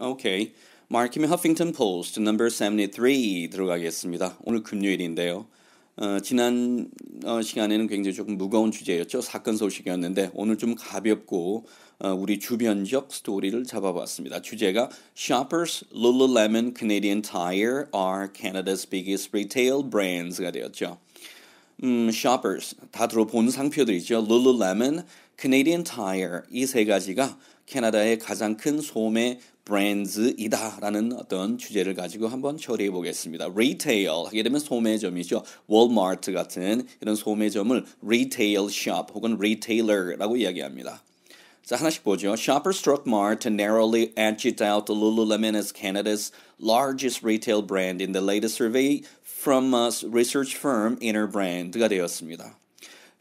오케이. 마 마키미 허핑턴 포스트 넘버 73 들어가겠습니다. 오늘 금요일인데요. 어, 지난 어, 시간에는 굉장히 조금 무거운 주제였죠. 사건 소식이었는데 오늘 좀 가볍고 어, 우리 주변적 스토리를 잡아봤습니다. 주제가 Shoppers, Lululemon, Canadian Tire are Canada's biggest retail brands가 되었죠. 음, Shoppers 다 들어본 상표들이죠. Lululemon, Canadian Tire 이 세 가지가 캐나다의 가장 큰 소매 브랜드이다라는 어떤 주제를 가지고 한번 처리해 보겠습니다. 리테일 하게 되면 소매점이죠. 월마트 같은 이런 소매점을 리테일 샵 혹은 리테일러라고 이야기합니다. 자, 하나씩 보죠. Shopper struck Mart narrowly edged out Lululemon as Canada's largest retail brand in the latest survey from a research firm Interbrand가 되었습니다.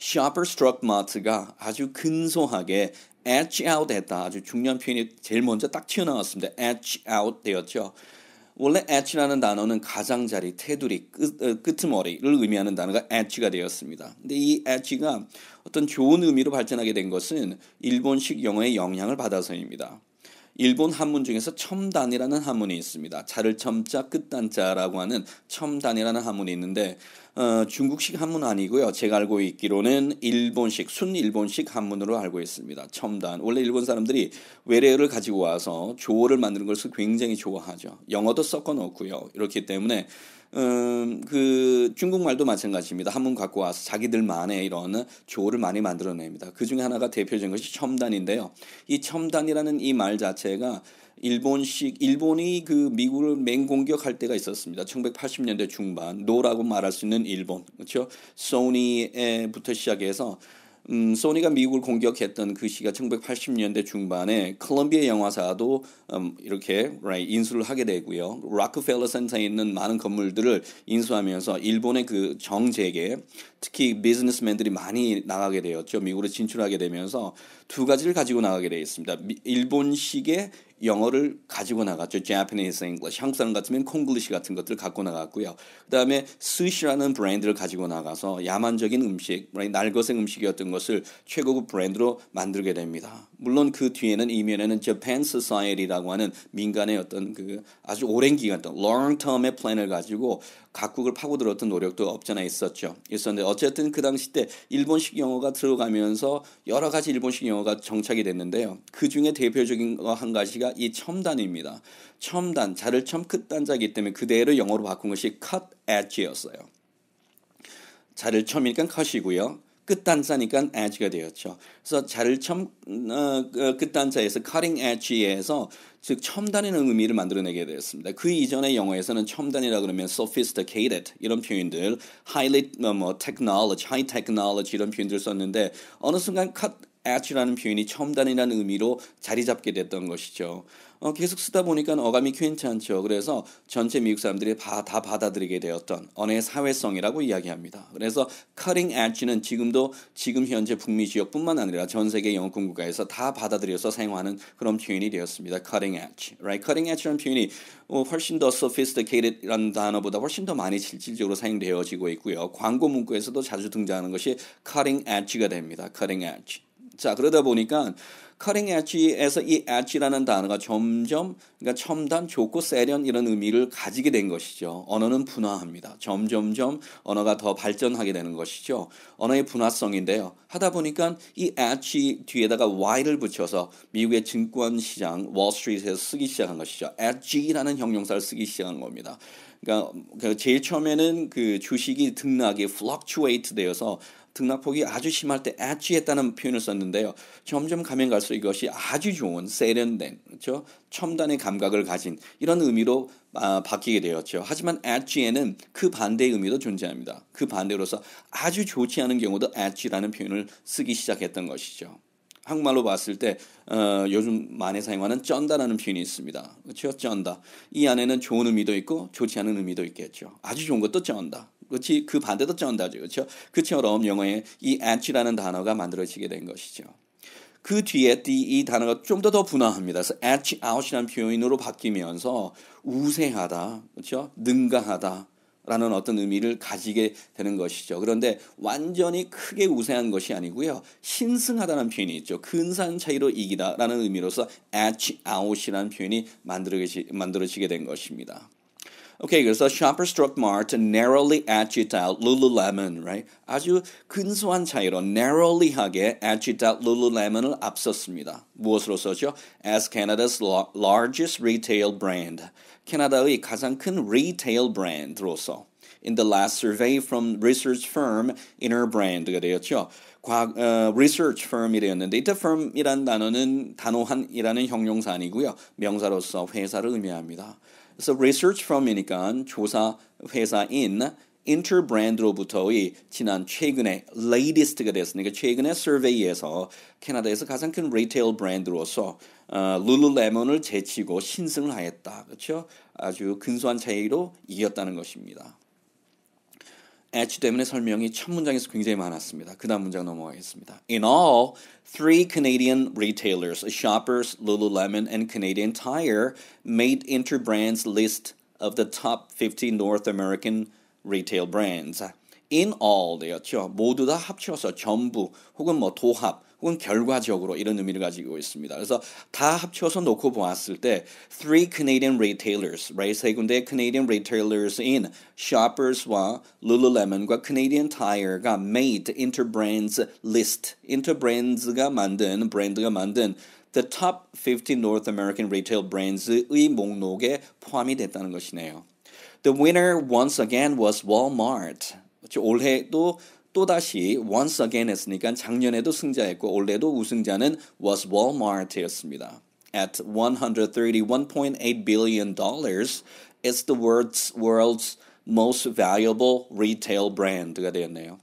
sharper struck mart가 아주 근소하게 edge out 했다. 아주 중요한 표현이 제일 먼저 딱 튀어나왔습니다. edge out 되었죠. 원래 edge라는 단어는 가장자리, 테두리, 끝, 어, 끝머리를 의미하는 단어가 edge가 되었습니다. 근데 이 edge가 어떤 좋은 의미로 발전하게 된 것은 일본식 영어의 영향을 받아서입니다. 일본 한문 중에서 첨단이라는 한문이 있습니다. 자를 첨자 끝단자라고 하는 첨단이라는 한문이 있는데 어, 중국식 한문 아니고요. 제가 알고 있기로는 일본식 순일본식 한문으로 알고 있습니다. 첨단. 원래 일본 사람들이 외래어를 가지고 와서 조어를 만드는 것을 굉장히 좋아하죠. 영어도 섞어 놓고요 이렇기 때문에 음, 그 중국말도 마찬가지입니다. 한문 갖고 와서 자기들만의 이런 조어를 많이 만들어냅니다. 그 중에 하나가 대표적인 것이 첨단인데요. 이 첨단이라는 이 말 자체가 일본식 일본이 그 미국을 맹공격할 때가 있었습니다. 1980년대 중반 노라고 말할 수 있는 일본 그렇죠? 소니부터 에 시작해서 음, 소니가 미국을 공격했던 그 시가 1980년대 중반에 콜롬비아 영화사도 음, 이렇게 right, 인수를 하게 되고요. 락크펠러 센터에 있는 많은 건물들을 인수하면서 일본의 그 정재계, 특히 비즈니스맨들이 많이 나가게 되었죠. 미국으로 진출하게 되면서 두 가지를 가지고 나가게 되어 있습니다. 일본식의 영어를 가지고 나갔죠. Japanese English. 한국 사람 같으면 콩글리시 같은 것들을 갖고 나갔고요. 그다음에 스시라는 브랜드를 가지고 나가서 야만적인 음식, 뭐 날것의 음식이었던 것을 최고급 브랜드로 만들게 됩니다. 물론 그 뒤에는 이면에는 Japan Society라고 하는 민간의 어떤 그 아주 오랜 기간 동안 long term의 플랜을 가지고 각국을 파고들었던 노력도 없잖아 있었죠. 있었는데 어쨌든 그 당시 때 일본식 영어가 들어가면서 여러 가지 일본식 영어가 정착이 됐는데요. 그 중에 대표적인 거한 가지가 이 첨단입니다. 첨단, 자를 첨 끝단자이기 때문에 그대로 영어로 바꾼 것이 cut edge였어요. 자를 첨이니까 c 이고요 끝단사니까 edge가 되었죠. 그래서 자를 첨 어, 그 끝단사에서 cutting edge에서 즉 첨단이라는 의미를 만들어내게 되었습니다. 그 이전의 영어에서는 첨단이라 그러면 sophisticated 이런 표현들, highly 어, 뭐 technology, high technology 이런 표현들 썼는데 어느 순간 cut edge라는 표현이 첨단이라는 의미로 자리 잡게 됐던 것이죠. 어, 계속 쓰다 보니까 어감이 괜찮죠. 그래서 전체 미국 사람들이 다, 다 받아들이게 되었던 언어의 사회성이라고 이야기합니다. 그래서 cutting edge는 지금도 지금 현재 북미 지역뿐만 아니라 전 세계 영국 국가에서 다 받아들여서 사용하는 그런 표현이 되었습니다. cutting edge, right? cutting edge라는 표현이 어, 훨씬 더 sophisticated라는 단어보다 훨씬 더 많이 실질적으로 사용되어지고 있고요. 광고 문구에서도 자주 등장하는 것이 cutting edge가 됩니다. cutting edge. 자 그러다 보니까 커링 엣지에서 이 엣지라는 단어가 점점 그러니까 첨단, 좋고 세련 이런 의미를 가지게 된 것이죠. 언어는 분화합니다. 점점점 언어가 더 발전하게 되는 것이죠. 언어의 분화성인데요. 하다 보니까 이 엣지 뒤에다가 y를 붙여서 미국의 증권 시장 월스트리트에서 쓰기 시작한 것이죠. 엣지라는 형용사를 쓰기 시작한 겁니다. 그러니까 그 제일 처음에는 그 주식이 등락이 fluctuate 되어서 등락폭이 아주 심할 때 엣지했다는 표현을 썼는데요. 점점 가면 갈수록 따라서 이것이 아주 좋은 세련된 그렇죠? 첨단의 감각을 가진 이런 의미로 아, 바뀌게 되었죠. 하지만 엣지에는 그 반대의 의미도 존재합니다. 그 반대로서 아주 좋지 않은 경우도 엣지라는 표현을 쓰기 시작했던 것이죠. 한국말로 봤을 때 어, 요즘 많이 사용하는 쩐다라는 표현이 있습니다. 그렇죠? 쩐다. 이 안에는 좋은 의미도 있고 좋지 않은 의미도 있겠죠. 아주 좋은 것도 쩐다. 그렇지 그 반대도 쩐다죠. 그렇죠? 그처럼 영어에 이 e d 라는 단어가 만들어지게 된 것이죠. 그 뒤에 이, 이 단어가 좀 더 더 분화합니다. 그래서 e t out이라는 표현으로 바뀌면서 우세하다, 그렇죠? 능가하다. 라는 어떤 의미를 가지게 되는 것이죠. 그런데 완전히 크게 우세한 것이 아니고요. 신승하다는 표현이 있죠. 근사 차이로 이기다라는 의미로서 etch out이라는 표현이 만들어지게 된 것입니다. 오케이, 그래서 shoppers drug mart narrowly edged out Lululemon, right? 아주 근소한 차이로 narrowly하게 edged out Lululemon을 앞섰습니다. 무엇으로 썼죠? As Canada's largest retail brand, 캐나다의 가장 큰 리테일 브랜드로서 in the last survey from research firm Inner Brand가 되었죠. 과, 어, research firm이 었는데 이때 firm이란 단어는 단호한이라는 형용사 아니고요. 명사로서 회사를 의미합니다. 그래서 research from이니까 조사 회사인 인터브랜드로부터의 지난 최근에 latest가 됐으니까 그러니까 최근에 survey에서 캐나다에서 가장 큰 retail b r a n d 로서 어, 룰루레몬을 제치고 신승을 하였다. 그렇죠? 아주 근소한 차이로 이겼다는 것입니다. h 때문에 설명이 첫 문장에서 굉장히 많았습니다. 그 다음 문장 넘어가겠습니다. In all, three Canadian retailers, Shoppers, Lululemon, and Canadian Tire, made Interbrand's list of the top 50 North American retail brands. In all 되었죠. 모두 다 합쳐서 전부 혹은 뭐 도합 혹은 결과적으로 이런 의미를 가지고 있습니다. 그래서 다 합쳐서 놓고 보았을 때 three Canadian retailers, right? 세 군데 Canadian retailers인 Shoppers와 Lululemon과 Canadian Tire가 made Interbrands list, Interbrands가 만든 브랜드가 만든 the top 50 North American retail brands의 목록에 포함이 됐다는 것이네요. The winner once again was Walmart. 올해도 또다시 once again 했으니까 작년에도 승자였고 올해도 우승자는 was Walmart였습니다. At 131.8 billion dollars, it's the world's, world's most valuable retail brand가 되었네요.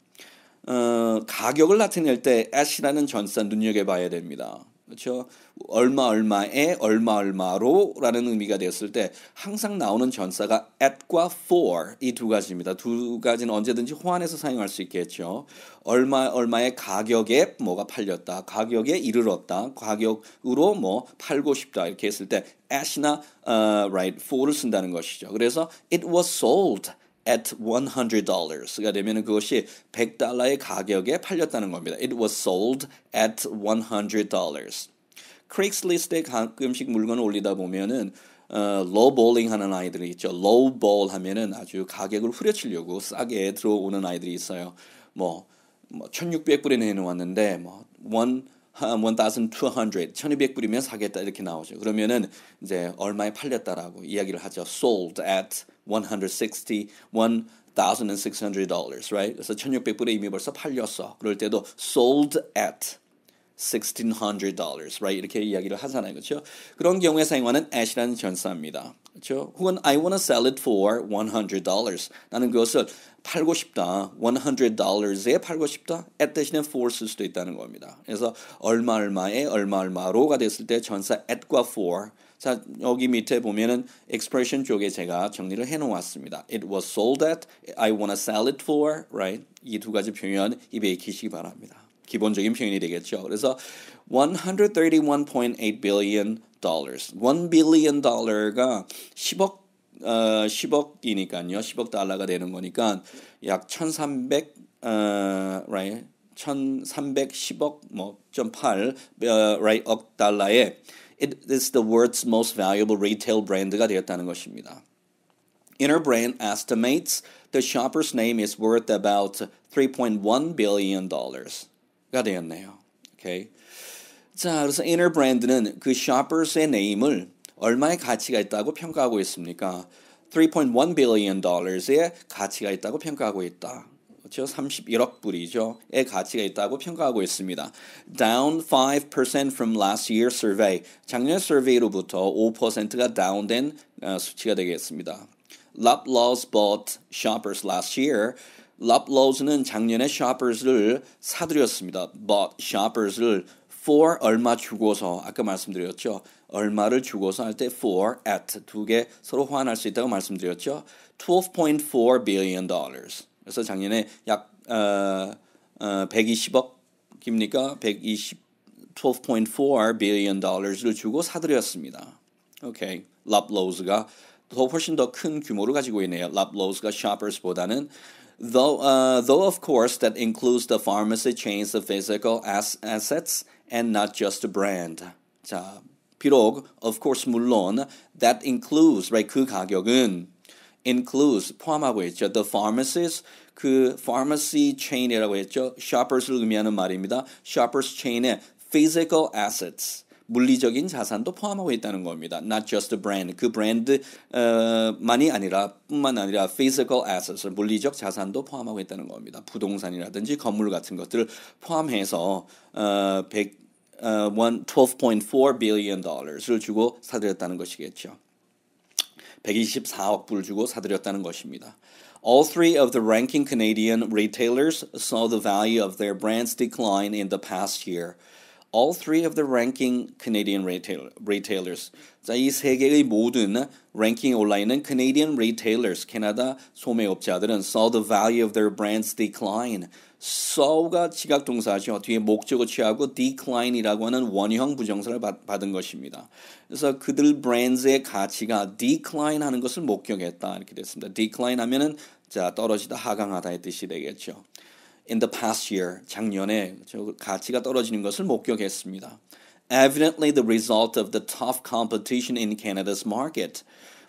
어, 가격을 나타낼 때 at이라는 전사 눈여겨봐야 됩니다. 그렇죠? 얼마 얼마에 얼마 얼마로라는 의미가 되었을 때 항상 나오는 전사가 at과 for 이 두 가지입니다. 두 가지는 언제든지 호환해서 사용할 수 있겠죠. 얼마 얼마의 가격에 뭐가 팔렸다, 가격에 이르렀다, 가격으로 뭐 팔고 싶다 이렇게 했을 때 at이나 uh, right for를 쓴다는 것이죠. 그래서 it was sold at $100가 되면 그러니까 그것이 100달러의 가격에 팔렸다는 겁니다. It was sold at $100. 크레이슬리스트에 가끔씩 물건을 올리다 보면은 어, 로볼링 하는 아이들이 있죠. 로볼 하면은 아주 가격을 후려치려고 싸게 들어오는 아이들이 있어요. 뭐, 뭐 1600불에 내놓았는데 뭐 원, 1,200, 1,200불이면 사겠다 이렇게 나오죠. 그러면은 이제 얼마에 팔렸다라고 이야기를 하죠. Sold at 160, 1,600 dollars, right? 그래서 1,600불에 이미 벌써 팔렸어. 그럴 때도 sold at 1600 r i g h t 이렇게 이야기를 하잖아요. 그렇죠? 그런 경우에 사용하는 as라는 전사입니다. 그렇죠? 혹은 I wanna sell it for 100 나는 그것을 팔고 싶다. 100에 팔고 싶다. at 대신에 for 쓸 수도 있다는 겁니다. 그래서 얼마 얼마에 얼마 얼마로가 됐을 때 전사 at과 for 자, 여기 밑에 보면은 expression 쪽에 제가 정리를 해 놓았습니다. It was sold at, I wanna sell it for, right? 이 두 가지 표현 입에 익히시기 바랍니다. 기본적인 표현이 되겠죠. 그래서 131.8 billion dollars. 1 billion dollar가 10억 어, 10억이니까요. 10억 달러가 되는 거니까 약1,300 어, right? 1,310억 뭐.8 uh, right 억 달러에 it is the world's most valuable retail brand가 되었다는 것입니다. Interbrand estimates the shopper's name is worth about 3.1 billion dollars. 가 되었네요. 오케이. 자, 그래서 inner 는그 s h o 의 네임을 얼마의 가치가 있다고 평가하고 있습니까? 3.1 billion dollars의 가치가 있다고 평가하고 있다. 그 그렇죠? 31억 불이죠. 의 가치가 있다고 평가하고 있습니다. down 5% from last year survey. 작년 서베이로부터 5%가 다운된 수치가 되겠습니다. Loblaws bought shoppers last year. 랍로우즈는 작년에 샤퍼스를 사들였습니다. b u t 샤퍼스를 for 얼마 주고서 아까 말씀드렸죠. 얼마를 주고서 할 때 for at 두 개 서로 호환할 수 있다고 말씀드렸죠. 12.4 billion dollars. 그래서 작년에 약 어, 어, 120억입니까? 120 12.4 billion dollars를 주고 사들였습니다. 오케이. 랍로즈가 더 훨씬 더 큰 규모를 가지고 있네요. 랍로즈가 샤퍼스보다는 Though, uh, though of course, that includes the pharmacy chain's physical as assets and not just the brand. 자, 비록, of course, 물론, that includes, right, 그 가격은 includes, 포함하고 있죠. The pharmacies, 그 pharmacy chain이라고 했죠. shoppers 의미하는 말입니다. shoppers chain의 physical assets. 물리적인 자산도 포함하고 있다는 겁니다. Not just the brand, 그 브랜드만이 아니라 뿐만 아니라 physical assets, 물리적 자산도 포함하고 있다는 겁니다. 부동산이라든지 건물 같은 것들을 포함해서 어, 100, 어, 12.4 billion dollars를 주고 사들였다는 것이겠죠. 124억 불 주고 사들였다는 것입니다. All three of the ranking Canadian retailers saw the value of their brands decline in the past year. all three of the ranking Canadian retail, e e r s 자, 이세 개의 모든 랭킹 온라인은 Canadian retailers, 캐나다 소매업자들은 saw the value of their brands decline. saw가 지각 동사죠. 뒤에 목적어 취하고 decline이라고 하는 원형 부정사를 받, 받은 것입니다. 그래서 그들 브랜드의 가치가 decline 하는 것을 목격했다. 이렇게 됐습니다. decline 하면은 자, 떨어지다, 하강하다의 뜻이 되겠죠. in the past year 작년에 가치가 떨어지는 것을 목격했습니다. Evidently the result of the tough competition in Canada's market.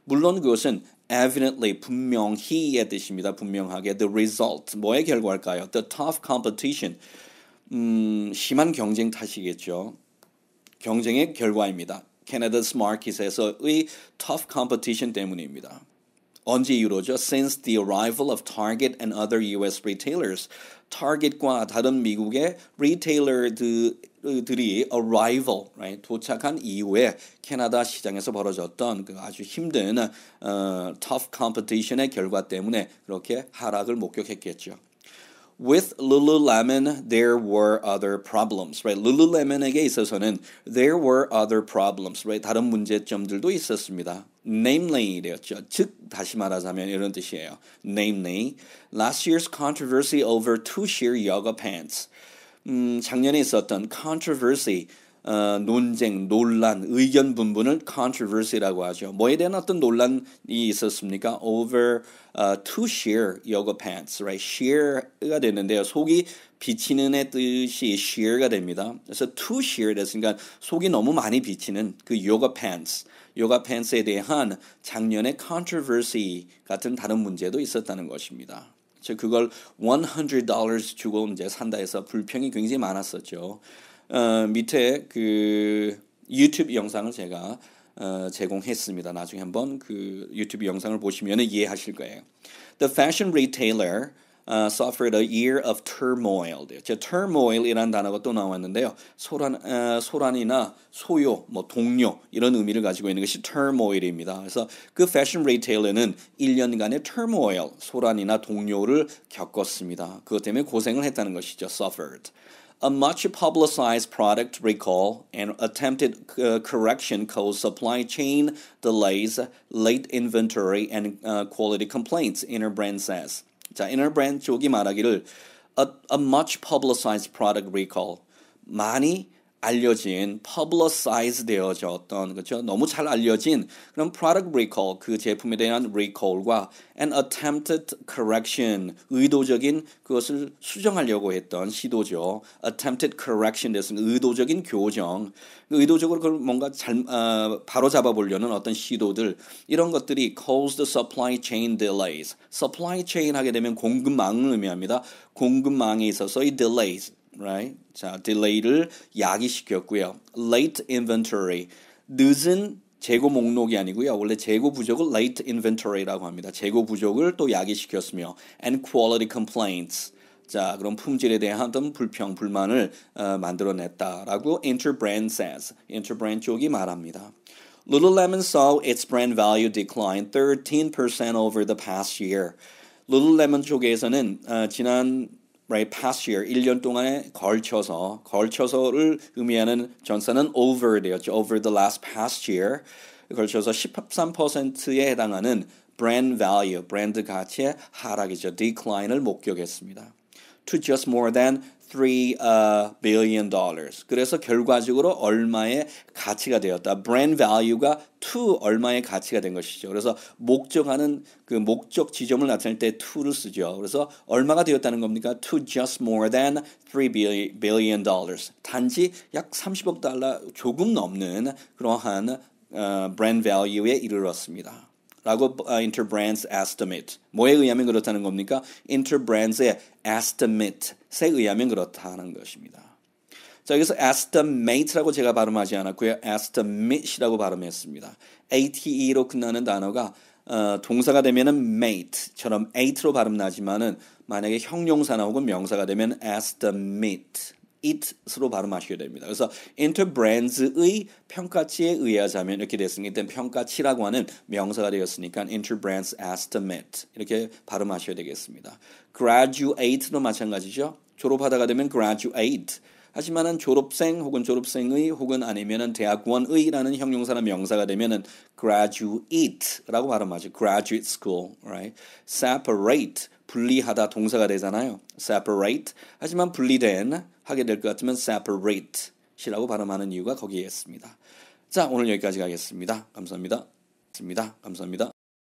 물론 그것은 evidently 분명히의 뜻입니다. 분명하게 the result 뭐의 결과일까요? The tough competition 음, 심한 경쟁 탓이겠죠. 경쟁의 결과입니다. 캐나다 스마켓에서의 tough competition 때문입니다. 언제 이루어져? Since the arrival of Target and other U.S. retailers, Target과 다른 미국의 리테일러들이 arrival, right? 도착한 이후에 캐나다 시장에서 벌어졌던 그 아주 힘든 어, tough competition의 결과 때문에 그렇게 하락을 목격했겠죠. with Lululemon, there were other problems, right? Lululemon에게 있어서는 there were other problems, right? 다른 문제점들도 있었습니다. Namely, 이랬죠. 즉, 다시 말하자면 이런 뜻이에요. Namely, last year's controversy over 2 sheer yoga pants. 음, 작년에 있었던 controversy, 어, 논쟁, 논란, 의견 분분을 controversy라고 하죠. 뭐에 대한 어떤 논란이 있었습니까? Over uh, 어, t o s h e e yoga pants, right? s h e e 가 되는데요. 속이 비치는의 뜻이 s h e e 가 됩니다. 그래서 t o s h e e 됐으니까 속이 너무 많이 비치는 그 yoga pants, 요가 팬츠에 대한 작년의 controversy 같은 다른 문제도 있었다는 것입니다. 즉 그걸 $100 주고 이제 산다 해서 불평이 굉장히 많았었죠. 어, 밑에 그 유튜브 영상을 제가 어, 제공했습니다. 나중에 한번 그 유튜브 영상을 보시면 이해하실 거예요. The fashion retailer uh, suffered a year of turmoil. 제 turmoil이라는 단어가 또 나왔는데요. 소란, 어, 소란이나 소요, 뭐 동요 이런 의미를 가지고 있는 것이 turmoil입니다. 그래서 그 fashion retailer는 1년간의 turmoil, 소란이나 동요를 겪었습니다. 그것 때문에 고생을 했다는 것이죠. suffered. A much publicized product recall and attempted uh, correction caused supply chain delays, late inventory, and uh, quality complaints, Innerbrand says. 자, Innerbrand 쪽이 말하기를 a, a much publicized product recall 많이 알려진 publicize 되어졌던 그렇죠? 너무 잘 알려진 그런 product recall 그 제품에 대한 recall과 an attempted correction 의도적인 그것을 수정하려고 했던 시도죠. attempted correction 됐은 의도적인 교정. 의도적으로 그걸 뭔가 잘 어, 바로 잡아 보려는 어떤 시도들 이런 것들이 caused supply chain delays. supply chain 하게 되면 공급망을 의미합니다. 공급망에 있어서의 delays right? 자, delay를 야기시켰고요. late inventory 늦은 재고 목록이 아니고요. 원래 재고 부족을 late inventory라고 합니다. 재고 부족을 또 야기시켰으며 and quality complaints 자, 그럼 품질에 대한 어떤 불평, 불만을 어, 만들어냈다라고 Interbrand says. Interbrand 쪽이 말합니다. Lululemon saw its brand value decline 13% over the past year. Lululemon 쪽에서는 어, 지난 right past year 1년 동안에 걸쳐서 걸쳐서를 의미하는 전사는 over 되었죠. over the last past year 걸쳐서 13%에 해당하는 brand value, 브랜드 가치의 하락이죠. decline을 목격했습니다. to just more than 3 uh, billion dollars. 그래서 결과적으로 얼마의 가치가 되었다. brand value가 to 얼마의 가치가 된 것이죠. 그래서 목적하는 그 목적 지점을 나타낼 때 to를 쓰죠. 그래서 얼마가 되었다는 겁니까? to just more than 3 billion dollars. 단지 약 30억 달러 조금 넘는 그러한 어, brand value에 이르렀습니다. 라고 인터브랜 r b r a n d 트 뭐에 의하면 그렇다는 겁니까? 인터브랜 r 의 e 스 t i m a 에 의하면 그렇다는 것입니다. 자, 여기서 estimate라고 제가 발음하지 않았고요. e s t i m a t e 라고 발음했습니다. ate로 끝나는 단어가 어, 동사가 되면 mate처럼 ate로 발음 나지만 만약에 형용사나 혹은 명사가 되면 estimate it으로 발음하셔야 됩니다. 그래서 interbrands의 평가치에 의하자면 이렇게 됐습니다 일단 평가치라고 하는 명사가 되었으니까 interbrands estimate 이렇게 발음하셔야 되겠습니다. graduate도 마찬가지죠. 졸업하다가 되면 graduate 하지만은 졸업생 혹은 졸업생의 혹은 아니면은 대학원의라는 형용사나 명사가 되면은 graduate라고 발음하죠. graduate school, right? separate 분리하다 동사가 되잖아요. separate. 하지만 분리된 하게 될 것 같으면 separate. 시라고 발음하는 이유가 거기에 있습니다. 자, 오늘 여기까지 가겠습니다. 감사합니다. 감사합니다. 감사합니다.